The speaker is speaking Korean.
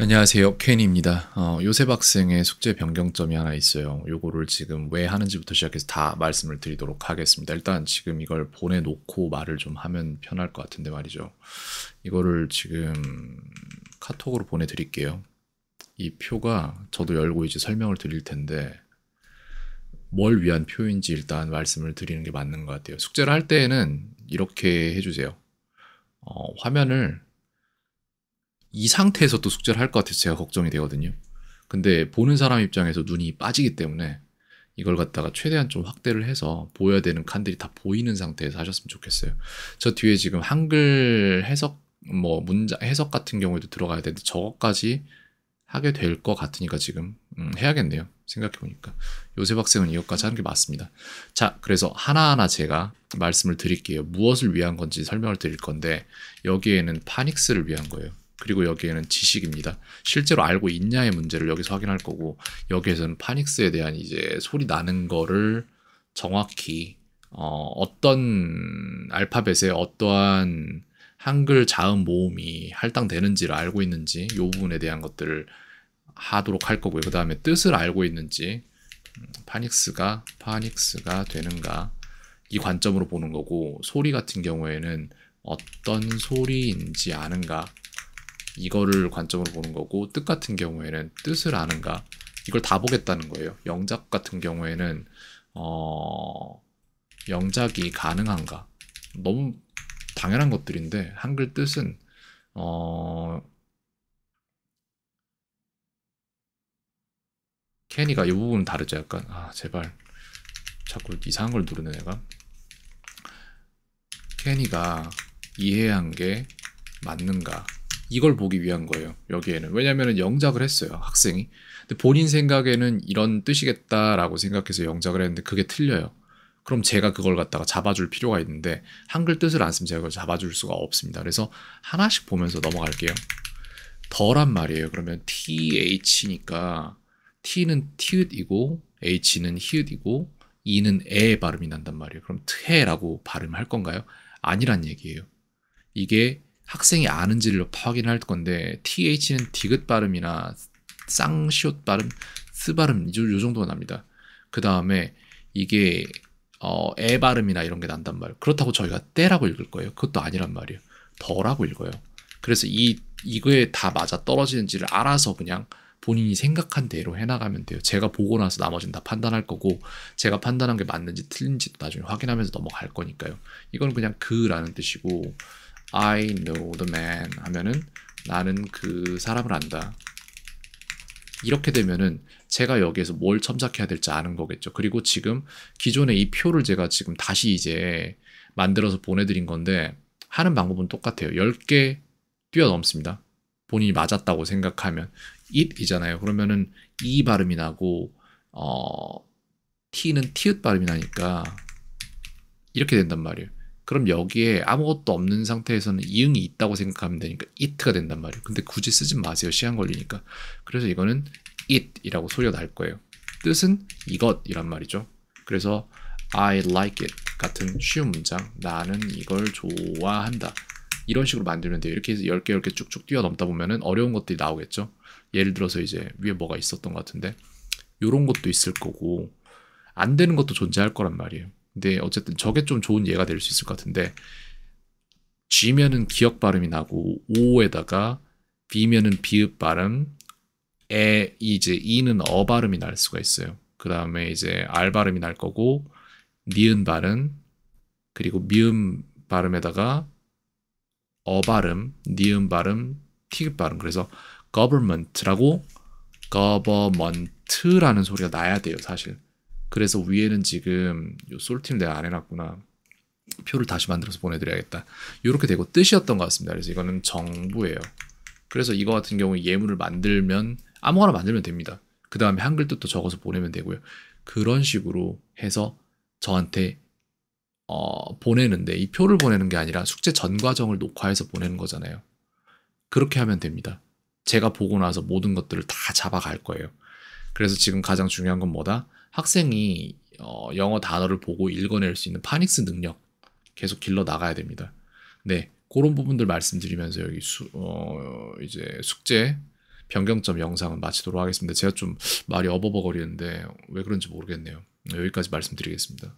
안녕하세요 켄입니다 어, 요셉 학생의 숙제 변경점이 하나 있어요 요거를 지금 왜 하는지부터 시작해서 다 말씀을 드리도록 하겠습니다 일단 지금 이걸 보내놓고 말을 좀 하면 편할 것 같은데 말이죠 이거를 지금 카톡으로 보내드릴게요 이 표가 저도 열고 이제 설명을 드릴 텐데 뭘 위한 표인지 일단 말씀을 드리는 게 맞는 것 같아요 숙제를 할 때에는 이렇게 해주세요 어, 화면을 이 상태에서 또 숙제를 할 것 같아서 제가 걱정이 되거든요. 근데 보는 사람 입장에서 눈이 빠지기 때문에 이걸 갖다가 최대한 좀 확대를 해서 보여야 되는 칸들이 다 보이는 상태에서 하셨으면 좋겠어요. 저 뒤에 지금 한글 해석, 뭐 문장 해석 같은 경우에도 들어가야 되는데 저것까지 하게 될 것 같으니까 지금 음, 해야겠네요. 생각해보니까. 요새 박사는 이것까지 하는 게 맞습니다. 자, 그래서 하나하나 제가 말씀을 드릴게요. 무엇을 위한 건지 설명을 드릴 건데 여기에는 파닉스를 위한 거예요. 그리고 여기에는 지식입니다. 실제로 알고 있냐의 문제를 여기서 확인할 거고 여기에서는 파닉스에 대한 이제 소리 나는 거를 정확히 어, 어떤 알파벳에 어떠한 한글 자음 모음이 할당되는지를 알고 있는지 이 부분에 대한 것들을 하도록 할 거고요. 그 다음에 뜻을 알고 있는지 음, 파닉스가 파닉스가 되는가 이 관점으로 보는 거고 소리 같은 경우에는 어떤 소리인지 아는가 이거를 관점으로 보는 거고 뜻 같은 경우에는 뜻을 아는가 이걸 다 보겠다는 거예요. 영작 같은 경우에는 어 영작이 가능한가 너무 당연한 것들인데 한글 뜻은 어 캐니가 이 부분은 다르죠 약간 아 제발 자꾸 이상한 걸누르는애가케니가 이해한 게 맞는가 이걸 보기 위한 거예요. 여기에는 왜냐하면 영작을 했어요 학생이. 근데 본인 생각에는 이런 뜻이겠다라고 생각해서 영작을 했는데 그게 틀려요. 그럼 제가 그걸 갖다가 잡아줄 필요가 있는데 한글 뜻을 안 쓰면 제가 그걸 잡아줄 수가 없습니다. 그래서 하나씩 보면서 넘어갈게요. 더란 말이에요. 그러면 th니까 t는 t 읕이고 h는 히읗이고 e 는에 발음이 난단 말이에요. 그럼 트해라고 발음할 건가요? 아니란 얘기예요. 이게 학생이 아는지를 확인할 건데 TH는 디귿 발음이나 쌍시옷 발음, 스 발음 이 정도가 납니다. 그 다음에 이게 어, 에 발음이나 이런 게 난단 말이에요. 그렇다고 저희가 때라고 읽을 거예요. 그것도 아니란 말이에요. 더라고 읽어요. 그래서 이 이거에 다 맞아 떨어지는지를 알아서 그냥 본인이 생각한 대로 해나가면 돼요. 제가 보고 나서 나머지는 다 판단할 거고 제가 판단한 게 맞는지 틀린지도 나중에 확인하면서 넘어갈 거니까요. 이건 그냥 그라는 뜻이고 I know the man 하면은 나는 그 사람을 안다. 이렇게 되면은 제가 여기에서 뭘 첨삭해야 될지 아는 거겠죠. 그리고 지금 기존의 이 표를 제가 지금 다시 이제 만들어서 보내드린 건데 하는 방법은 똑같아요. 10개 뛰어넘습니다. 본인이 맞았다고 생각하면 it 이잖아요. 그러면은 이 e 발음이 나고 어 t는 티읕 발음이 나니까 이렇게 된단 말이에요. 그럼 여기에 아무것도 없는 상태에서는 이응이 있다고 생각하면 되니까 it가 된단 말이에요. 근데 굳이 쓰지 마세요. 시간 걸리니까. 그래서 이거는 it이라고 소리가 날 거예요. 뜻은 이것이란 말이죠. 그래서 I like it 같은 쉬운 문장 나는 이걸 좋아한다 이런 식으로 만들면 돼요. 이렇게 해서 10개 10개 쭉쭉 뛰어넘다 보면은 어려운 것들이 나오겠죠. 예를 들어서 이제 위에 뭐가 있었던 것 같은데 이런 것도 있을 거고 안 되는 것도 존재할 거란 말이에요. 근데 네, 어쨌든 저게 좀 좋은 예가 될 수 있을 것 같은데 G면은 기억 발음이 나고 O에다가 B면은 비읍 발음, 에 이제 E는 어 발음이 날 수가 있어요. 그 다음에 이제 R 발음이 날 거고 니은 발음 그리고 미음 발음에다가 어 발음, 니은 발음, 티읕 발음 그래서 government라고 government라는 소리가 나야 돼요 사실. 그래서 위에는 지금 요 솔팀 내가 안 해놨구나. 표를 다시 만들어서 보내드려야겠다. 이렇게 되고 뜻이었던 것 같습니다. 그래서 이거는 정부예요. 그래서 이거 같은 경우 예문을 만들면 아무거나 만들면 됩니다. 그 다음에 한글 뜻도 적어서 보내면 되고요. 그런 식으로 해서 저한테 어, 보내는데 이 표를 보내는 게 아니라 숙제 전 과정을 녹화해서 보내는 거잖아요. 그렇게 하면 됩니다. 제가 보고 나서 모든 것들을 다 잡아갈 거예요. 그래서 지금 가장 중요한 건 뭐다? 학생이 어, 영어 단어를 보고 읽어낼 수 있는 파닉스 능력 계속 길러 나가야 됩니다. 네, 그런 부분들 말씀드리면서 여기 수, 어, 이제 숙제 변경점 영상은 마치도록 하겠습니다. 제가 좀 말이 어버버거리는데 왜 그런지 모르겠네요. 네, 여기까지 말씀드리겠습니다.